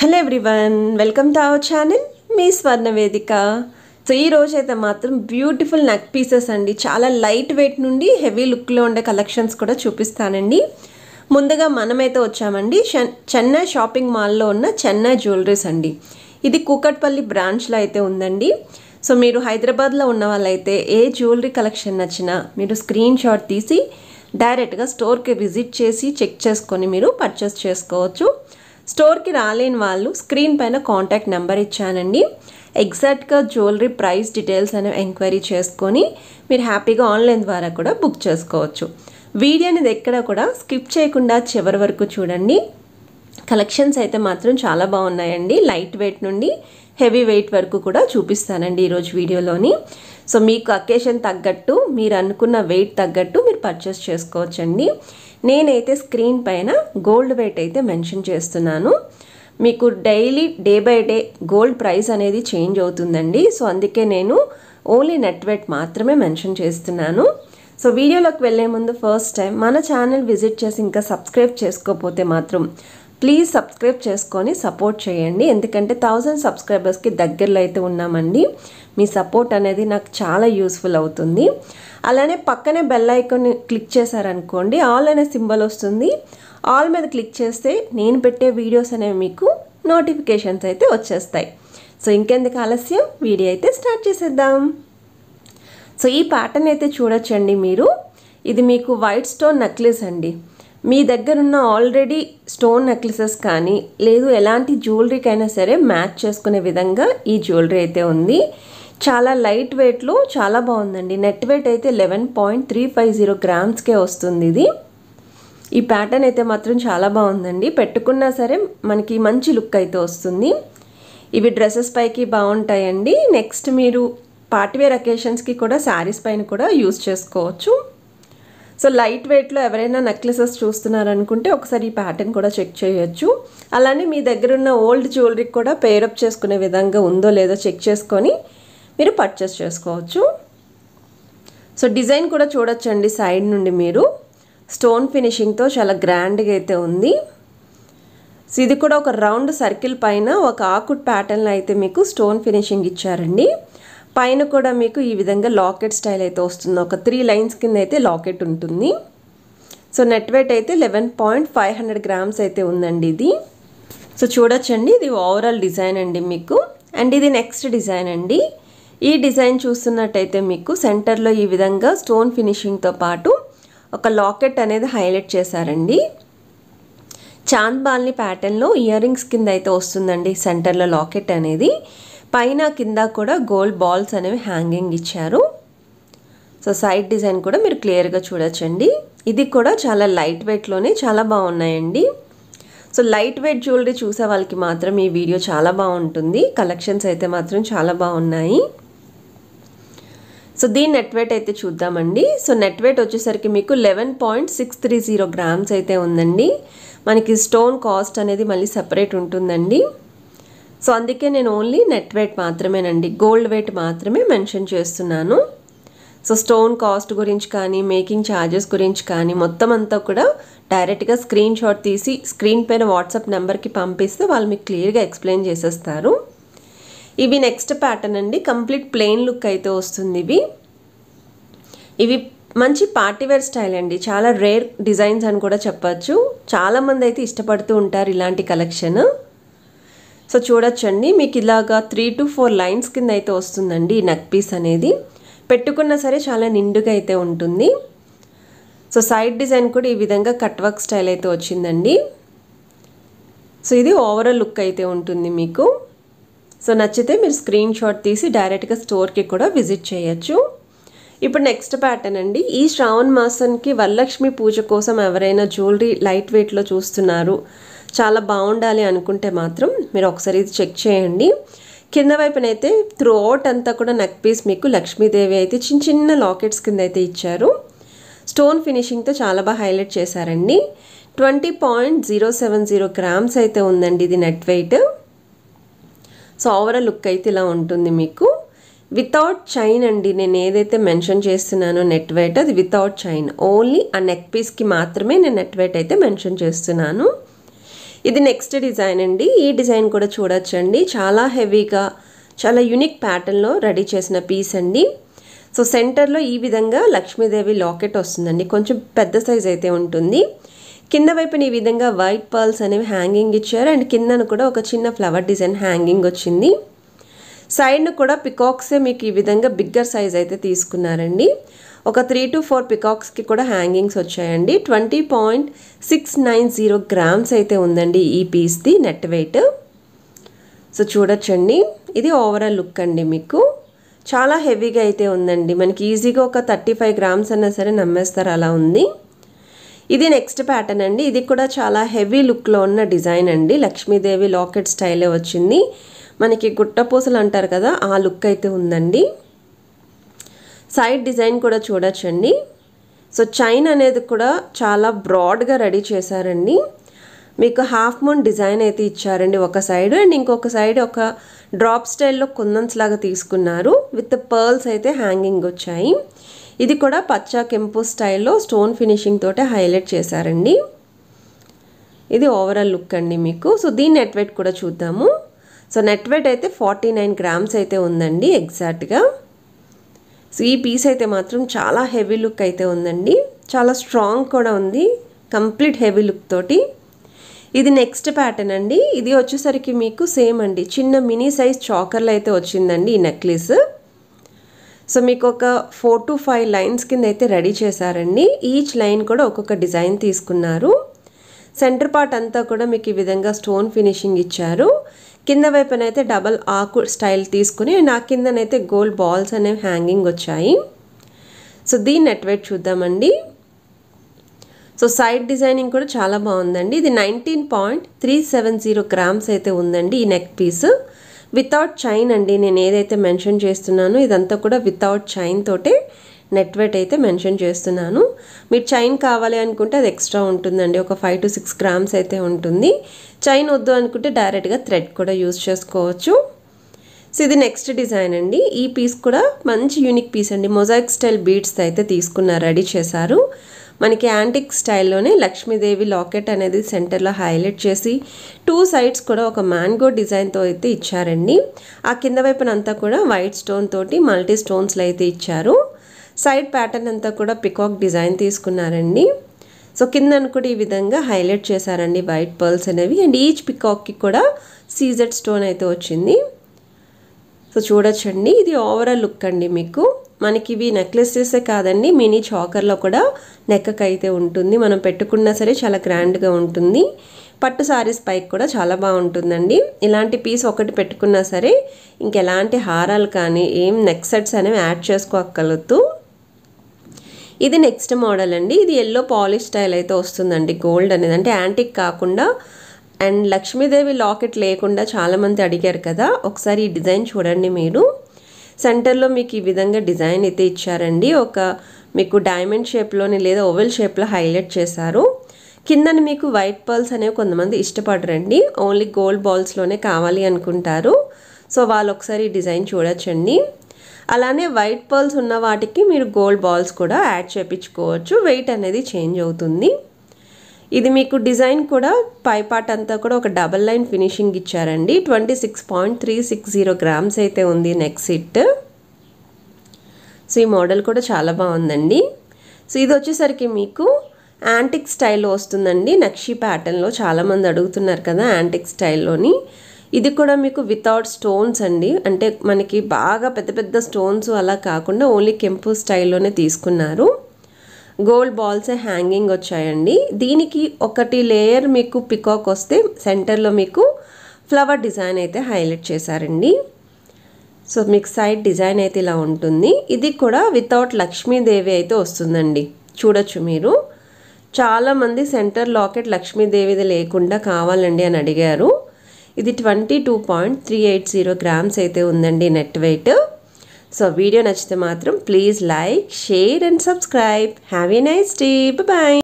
hello everyone welcome to our channel మీ Swarnavedika so ఈ రోజైతే మాత్రం బ్యూటిఫుల్ నెక్ పీసెస్ అండి చాలా లైట్ వెయిట్ నుండి హెవీ లుక్లో ఉండే కలెక్షన్స్ కూడా చూపిస్తానండి ముందుగా మనమైతే వచ్చామండి చెన్నై షాపింగ్ మాల్లో ఉన్న చెన్నై జ్యువెలరీస్ అండి ఇది కూకట్పల్లి బ్రాంచ్లో అయితే ఉందండి సో మీరు హైదరాబాద్లో ఉన్న వాళ్ళైతే ఏ జ్యువెలరీ కలెక్షన్ నచ్చినా మీరు స్క్రీన్ షాట్ తీసి డైరెక్ట్గా స్టోర్కి విజిట్ చేసి చెక్ చేసుకొని మీరు పర్చేస్ చేసుకోవచ్చు స్టోర్కి రాలేని వాళ్ళు స్క్రీన్ పైన కాంటాక్ట్ నెంబర్ ఇచ్చానండి ఎగ్జాక్ట్గా జ్యువెలరీ ప్రైస్ డీటెయిల్స్ అనేవి ఎంక్వైరీ చేసుకొని మీరు హ్యాపీగా ఆన్లైన్ ద్వారా కూడా బుక్ చేసుకోవచ్చు వీడియో అనేది ఎక్కడ కూడా స్కిప్ చేయకుండా చివరి వరకు చూడండి కలెక్షన్స్ అయితే మాత్రం చాలా బాగున్నాయండి లైట్ వెయిట్ నుండి హెవీ వెయిట్ వరకు కూడా చూపిస్తానండి ఈరోజు వీడియోలోని సో మీకు అకేషన్ తగ్గట్టు మీరు అనుకున్న వెయిట్ తగ్గట్టు మీరు పర్చేస్ చేసుకోవచ్చండి నేనైతే స్క్రీన్ పైన గోల్డ్ వెయిట్ అయితే మెన్షన్ చేస్తున్నాను మీకు daily day by day gold price అనేది చేంజ్ అవుతుందండి సో అందుకే నేను ఓన్లీ నెట్ వెయిట్ మాత్రమే మెన్షన్ చేస్తున్నాను సో వీడియోలోకి వెళ్ళే ముందు ఫస్ట్ టైం మన ఛానల్ విజిట్ చేసి ఇంకా సబ్స్క్రైబ్ చేసుకోకపోతే మాత్రం ప్లీజ్ సబ్స్క్రైబ్ చేసుకొని సపోర్ట్ చేయండి ఎందుకంటే థౌజండ్ సబ్స్క్రైబర్స్కి దగ్గరలో అయితే ఉన్నామండి మీ సపోర్ట్ అనేది నాకు చాలా యూస్ఫుల్ అవుతుంది అలానే పక్కనే బెల్ ఐకాన్ క్లిక్ చేశారనుకోండి ఆల్ అనే సింబల్ వస్తుంది ఆల్ మీద క్లిక్ చేస్తే నేను పెట్టే వీడియోస్ అనేవి మీకు నోటిఫికేషన్స్ అయితే వచ్చేస్తాయి సో ఇంకెందుకు ఆలస్యం వీడియో అయితే స్టార్ట్ చేసేద్దాం సో ఈ ప్యాటర్న్ అయితే చూడొచ్చండి మీరు ఇది మీకు వైట్ స్టోన్ నెక్లెస్ అండి మీ దగ్గరున్న ఆల్రెడీ స్టోన్ నెక్లెసెస్ కానీ లేదు ఎలాంటి జ్యువెలరీకైనా సరే మ్యాచ్ చేసుకునే విధంగా ఈ జ్యువెలరీ అయితే ఉంది చాలా లైట్ వెయిట్లో చాలా బాగుందండి నెట్ వెయిట్ అయితే eleven point three five zero గ్రామ్స్కే వస్తుంది ఇది ఈ ప్యాటర్న్ అయితే మాత్రం చాలా బాగుందండి పెట్టుకున్నా సరే మనకి మంచి లుక్ అయితే వస్తుంది ఇవి డ్రెస్సెస్ పైకి బాగుంటాయండి నెక్స్ట్ మీరు పార్టీవేర్ అకేషన్స్కి కూడా శారీస్ పైన కూడా యూస్ చేసుకోవచ్చు సో లైట్ వెయిట్లో ఎవరైనా నెక్లెసెస్ చూస్తున్నారనుకుంటే ఒకసారి ఈ ప్యాటర్న్ కూడా చెక్ చేయొచ్చు అలానే మీ దగ్గర ఉన్న ఓల్డ్ జ్యువెలరీకి కూడా పేరప్ చేసుకునే విధంగా ఉందో లేదో చెక్ చేసుకొని మీరు పర్చేస్ చేసుకోవచ్చు సో డిజైన్ కూడా చూడొచ్చండి సైడ్ నుండి మీరు స్టోన్ ఫినిషింగ్తో చాలా గ్రాండ్గా అయితే ఉంది సో ఇది కూడా ఒక రౌండ్ సర్కిల్ పైన ఒక ఆకుట్ ప్యాటర్న్లో అయితే మీకు స్టోన్ ఫినిషింగ్ ఇచ్చారండి పైన కూడా మీకు ఈ విధంగా లాకెట్ స్టైల్ అయితే వస్తుంది ఒక త్రీ లైన్స్ కింద అయితే లాకెట్ ఉంటుంది సో నెట్ వెయిట్ అయితే eleven point five hundred grams అయితే ఉందండి ఇది సో చూడొచ్చండి ఇది ఓవరాల్ డిజైన్ అండి మీకు అండ్ ఇది నెక్స్ట్ డిజైన్ అండి ఈ డిజైన్ చూస్తున్నట్టయితే మీకు సెంటర్లో ఈ విధంగా స్టోన్ ఫినిషింగ్తో పాటు ఒక లాకెట్ అనేది హైలైట్ చేశారండి చాంద్ ప్యాటర్న్లో ఇయర్ రింగ్స్ కింద అయితే వస్తుందండి సెంటర్లో లాకెట్ అనేది పైన కింద కూడా గోల్డ్ బాల్స్ అనేవి హ్యాంగింగ్ ఇచ్చారు సో సైడ్ డిజైన్ కూడా మీరు క్లియర్గా చూడొచ్చండి ఇది కూడా చాలా లైట్ వెయిట్లోనే చాలా బాగున్నాయండి సో లైట్ వెయిట్ జ్యువెలరీ చూసే వాళ్ళకి మాత్రం ఈ వీడియో చాలా బాగుంటుంది కలెక్షన్స్ అయితే మాత్రం చాలా బాగున్నాయి సో దీని నెట్ వెయిట్ అయితే చూద్దామండి సో నెట్ వెయిట్ వచ్చేసరికి మీకు eleven point six three zero grams అయితే ఉందండి మనకి స్టోన్ కాస్ట్ అనేది మళ్ళీ సపరేట్ ఉంటుందండి సో అందుకే నేను ఓన్లీ నెట్ వెయిట్ మాత్రమేనండి గోల్డ్ వెయిట్ మాత్రమే మెన్షన్ చేస్తున్నాను సో స్టోన్ కాస్ట్ గురించి కానీ మేకింగ్ ఛార్జెస్ గురించి కానీ మొత్తం అంతా కూడా డైరెక్ట్గా స్క్రీన్ షాట్ తీసి స్క్రీన్ పైన వాట్సాప్ నెంబర్కి పంపిస్తే వాళ్ళు మీకు క్లియర్గా ఎక్స్ప్లెయిన్ చేసేస్తారు ఇవి నెక్స్ట్ ప్యాటర్న్ అండి కంప్లీట్ ప్లెయిన్ లుక్ అయితే వస్తుంది ఇవి ఇవి మంచి పార్టీవేర్ స్టైల్ అండి చాలా రేర్ డిజైన్స్ అని కూడా చెప్పచ్చు చాలామంది అయితే ఇష్టపడుతూ ఉంటారు ఇలాంటి కలెక్షన్ సో చూడొచ్చండి మీకు ఇలాగా త్రీ టు ఫోర్ లైన్స్ కింద అయితే వస్తుందండి ఈ నెక్ పీస్ అనేది పెట్టుకున్నా సరే చాలా నిండుగా అయితే ఉంటుంది సో సైడ్ డిజైన్ కూడా ఈ విధంగా కట్ వర్క్ స్టైల్ అయితే వచ్చిందండి సో ఇది ఓవరాల్ లుక్ అయితే ఉంటుంది మీకు సో నచ్చితే మీరు స్క్రీన్ షాట్ తీసి డైరెక్ట్గా స్టోర్కి కూడా విజిట్ చేయొచ్చు ఇప్పుడు నెక్స్ట్ ప్యాటర్న్ అండి ఈ శ్రావణ మాసానికి వరలక్ష్మి పూజ కోసం ఎవరైనా జ్యువెలరీ లైట్ వెయిట్లో చూస్తున్నారు చాలా బాగుండాలి అనుకుంటే మాత్రం మీరు ఒకసారి ఇది చెక్ చేయండి కింద వైపునైతే త్రూ అవుట్ అంతా కూడా నెక్ పీస్ మీకు లక్ష్మీదేవి అయితే చిన్న చిన్న లాకెట్స్ కింద అయితే ఇచ్చారు స్టోన్ ఫినిషింగ్తో చాలా బాగా హైలైట్ చేశారండి twenty point zero seven zero grams అయితే ఉందండి ఇది net weight so overall look అయితే ఇలా ఉంటుంది మీకు వితౌట్ చైన్ అండి నేను ఏదైతే మెన్షన్ చేస్తున్నానో నెట్ వెయిట్ అది వితౌట్ చైన్ ఓన్లీ ఆ నెక్ పీస్కి మాత్రమే నేను నెట్ వెయిట్ అయితే మెన్షన్ చేస్తున్నాను ఇది నెక్స్ట్ డిజైన్ అండి ఈ డిజైన్ కూడా చూడొచ్చండి చాలా హెవీగా చాలా యునిక్ ప్యాటర్న్లో రెడీ చేసిన పీస్ అండి సో సెంటర్లో ఈ విధంగా లక్ష్మీదేవి లాకెట్ వస్తుందండి కొంచెం పెద్ద సైజ్ అయితే ఉంటుంది కింద వైపున ఈ విధంగా వైట్ పర్ల్స్ అనేవి హ్యాంగింగ్ ఇచ్చారు అండ్ కిందను కూడా ఒక చిన్న ఫ్లవర్ డిజైన్ హ్యాంగింగ్ వచ్చింది సైడ్ను కూడా పికాక్సే మీకు ఈ విధంగా బిగ్గర్ సైజ్ అయితే తీసుకున్నారండి ఒక త్రీ టు ఫోర్ పికాక్స్కి కూడా హ్యాంగింగ్స్ వచ్చాయండి twenty point six nine zero grams అయితే ఉందండి ఈ పీస్ది నెట్ వెయిట్ సో చూడొచ్చండి ఇది ఓవరాల్ లుక్ అండి మీకు చాలా హెవీగా అయితే ఉందండి మనకి ఈజీగా ఒక థర్టీ ఫైవ్ గ్రామ్స్ అన్నా సరే నమ్మేస్తారు అలా ఉంది ఇది నెక్స్ట్ ప్యాటర్న్ అండి ఇది కూడా చాలా హెవీ లుక్లో ఉన్న డిజైన్ అండి లక్ష్మీదేవి లాకెట్ స్టైలే వచ్చింది మనకి గుట్టపూసలు అంటారు కదా ఆ లుక్ అయితే ఉందండి సైడ్ డిజైన్ కూడా చూడొచ్చండి సో చైన్ అనేది కూడా చాలా బ్రాడ్గా రెడీ చేశారండి మీకు హాఫ్ మూన్ డిజైన్ అయితే ఇచ్చారండి ఒక సైడ్ అండ్ ఇంకొక సైడ్ ఒక డ్రాప్ స్టైల్లో కుందన్స్ లాగా తీసుకున్నారు విత్ పర్ల్స్ అయితే హ్యాంగింగ్ వచ్చాయి ఇది కూడా పచ్చ కెంపు స్టైల్లో స్టోన్ ఫినిషింగ్ తోటే హైలైట్ చేశారండి ఇది ఓవరాల్ లుక్ అండి మీకు సో దీని నెట్ కూడా చూద్దాము సో నెట్ అయితే ఫార్టీ నైన్ గ్రామ్స్ అయితే ఉందండి ఎగ్జాక్ట్గా సో ఈ పీస్ అయితే మాత్రం చాలా హెవీ లుక్ అయితే ఉందండి చాలా స్ట్రాంగ్ కూడా ఉంది కంప్లీట్ హెవీ లుక్ తోటి ఇది నెక్స్ట్ ప్యాటర్న్ అండి ఇది వచ్చేసరికి మీకు సేమ్ అండి చిన్న మినీ సైజ్ చాకర్లు అయితే వచ్చిందండి ఈ నెక్లెస్ సో మీకు ఒక ఫోర్ టు ఫైవ్ లైన్స్ కింద అయితే రెడీ చేశారండి ఈచ్ లైన్ కూడా ఒక్కొక్క డిజైన్ తీసుకున్నారు సెంటర్ పార్ట్ అంతా కూడా మీకు ఈ విధంగా స్టోన్ ఫినిషింగ్ ఇచ్చారు కింద వైపునైతే డబల్ ఆకు స్టైల్ తీసుకుని నా కిందనైతే గోల్డ్ బాల్స్ అనేవి హ్యాంగింగ్ వచ్చాయి సో దీని నెట్ చూద్దామండి సో సైడ్ డిజైనింగ్ కూడా చాలా బాగుందండి ఇది nineteen point three seven zero grams అయితే ఉందండి ఈ నెక్ పీస్ వితౌట్ చైన్ అండి నేను ఏదైతే మెన్షన్ చేస్తున్నానో ఇదంతా కూడా వితౌట్ చైన్ తోటే నెట్ అయితే మెన్షన్ చేస్తున్నాను మీరు చైన్ కావాలి అనుకుంటే అది ఎక్స్ట్రా ఉంటుందండి ఒక ఫైవ్ టు సిక్స్ గ్రామ్స్ అయితే ఉంటుంది చైన్ వద్దు అనుకుంటే డైరెక్ట్గా థ్రెడ్ కూడా యూజ్ చేసుకోవచ్చు సో ఇది నెక్స్ట్ డిజైన్ అండి ఈ పీస్ కూడా మంచి యూనిక్ పీస్ అండి మొజాయిక్ స్టైల్ బీడ్స్ అయితే తీసుకున్నారు రెడీ చేశారు మనకి యాంటిక్ స్టైల్లోనే లక్ష్మీదేవి లాకెట్ అనేది సెంటర్లో హైలైట్ చేసి టూ సైడ్స్ కూడా ఒక మ్యాంగో డిజైన్తో అయితే ఇచ్చారండి ఆ కింద వైపునంతా కూడా వైట్ స్టోన్ తోటి మల్టీ స్టోన్స్లో అయితే ఇచ్చారు సైడ్ ప్యాటర్న్ అంతా కూడా పికాక్ డిజైన్ తీసుకున్నారండి సో కిందను కూడా ఈ విధంగా హైలైట్ చేశారండి వైట్ పర్ల్స్ అనేవి అండ్ ఈచ్ పికాక్కి కూడా సీజెడ్ స్టోన్ అయితే వచ్చింది సో చూడొచ్చండి ఇది ఓవరాల్ లుక్ అండి మీకు మనకి ఇవి నెక్లెసెసే కాదండి మినీ చాకర్లో కూడా నెక్కకి అయితే ఉంటుంది మనం పెట్టుకున్నా సరే చాలా గ్రాండ్గా ఉంటుంది పట్టు సారీస్ పైకి కూడా చాలా బాగుంటుందండి ఇలాంటి పీస్ ఒకటి పెట్టుకున్నా సరే ఇంకెలాంటి హారాలు కానీ ఏం నెక్ సెట్స్ అనేవి యాడ్ చేసుకోగలుగుతూ ఇది నెక్స్ట్ మోడల్ అండి ఇది ఎల్లో పాలిష్ స్టైల్ అయితే వస్తుందండి గోల్డ్ అనేది అంటే యాంటిక్ కాకుండా అండ్ లక్ష్మీదేవి లాకెట్ లేకుండా చాలామంది అడిగారు కదా ఒకసారి ఈ డిజైన్ చూడండి మీరు సెంటర్లో మీకు ఈ విధంగా డిజైన్ అయితే ఇచ్చారండి ఒక మీకు డైమండ్ షేప్లోని లేదా ఓవెల్ షేప్లో హైలైట్ చేశారు కిందని మీకు వైట్ పర్ల్స్ అనేవి కొంతమంది ఇష్టపడరండి ఓన్లీ గోల్డ్ బాల్స్లోనే కావాలి అనుకుంటారు సో వాళ్ళు ఒకసారి డిజైన్ చూడొచ్చండి అలానే వైట్ పర్ల్స్ ఉన్న వాటికి మీరు గోల్డ్ బాల్స్ కూడా యాడ్ చేయించుకోవచ్చు వెయిట్ అనేది చేంజ్ అవుతుంది ఇది మీకు డిజైన్ కూడా పై పార్ట్ అంతా కూడా ఒక డబల్ లైన్ ఫినిషింగ్ ఇచ్చారండి twenty six point three six zero grams అయితే ఉంది నెక్ సిట్ సో ఈ మోడల్ కూడా చాలా బాగుందండి సో ఇది వచ్చేసరికి మీకు యాంటిక్ స్టైల్లో వస్తుందండి నక్షి ప్యాటర్న్లో చాలామంది అడుగుతున్నారు కదా యాంటిక్ స్టైల్లోని ఇది కూడా మీకు వితౌట్ స్టోన్స్ అండి అంటే మనకి బాగా పెద్ద పెద్ద స్టోన్స్ అలా కాకుండా ఓన్లీ కెంపు స్టైల్లోనే తీసుకున్నారు గోల్డ్ బాల్స్ హ్యాంగింగ్ వచ్చాయండి దీనికి ఒకటి లేయర్ మీకు పికాక్ వస్తే సెంటర్లో మీకు ఫ్లవర్ డిజైన్ అయితే హైలైట్ చేశారండి సో మీకు సైడ్ డిజైన్ అయితే ఇలా ఉంటుంది ఇది కూడా వితౌట్ లక్ష్మీదేవి అయితే వస్తుందండి చూడొచ్చు మీరు చాలామంది సెంటర్ లాకెట్ లక్ష్మీదేవిది లేకుండా కావాలండి అని అడిగారు ఇది twenty two point three eight zero grams అయితే ఉందండి నెట్ వెయిట్ సో వీడియో నచ్చితే మాత్రం please like share and subscribe have nice day bye